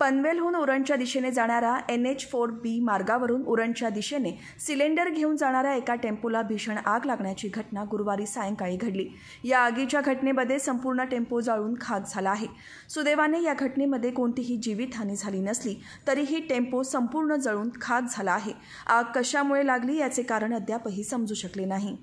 पनवेलहून उरणच्या दिशेने जाणारा N H four बी मार्गावरून उरणच्या दिशेने सिलेंडर घेऊन जाणाऱ्या एका टेम्पोला भीषण आग लागण्याची घटना गुरुवारी सायंकाळी घडली या आगीच्या घटनेमध्ये संपूर्ण टेम्पो जाळून खाक झाला आहे सुदैवाने या घटनेमध्ये कोणतीही जीवितहानी झाली नसली तरीही टेम्पो संपूर्ण जळून खाक झाला आहे आग कशामुळे लागली याचे कारण अद्यापही समजू शकले नाही